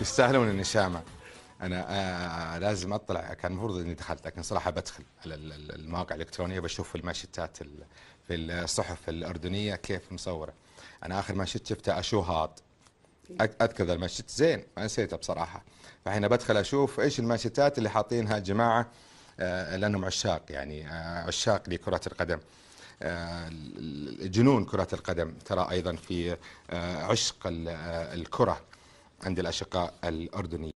يستاهلون النشامه انا آه،, آه لازم اطلع كان المفروض اني دخلت لكن صراحه بدخل على المواقع الالكترونيه بشوف الماشيتات في الصحف الاردنيه كيف مصوره انا اخر شفت شفته اشو هاط اذكر ذا الماشيت زين ما نسيته بصراحه فحين بدخل اشوف ايش الماشيتات اللي حاطينها جماعه آه لانهم عشاق يعني آه عشاق لكره القدم آه، جنون كرة القدم ترى أيضا في آه، عشق الكرة عند الأشقاء الأردنيين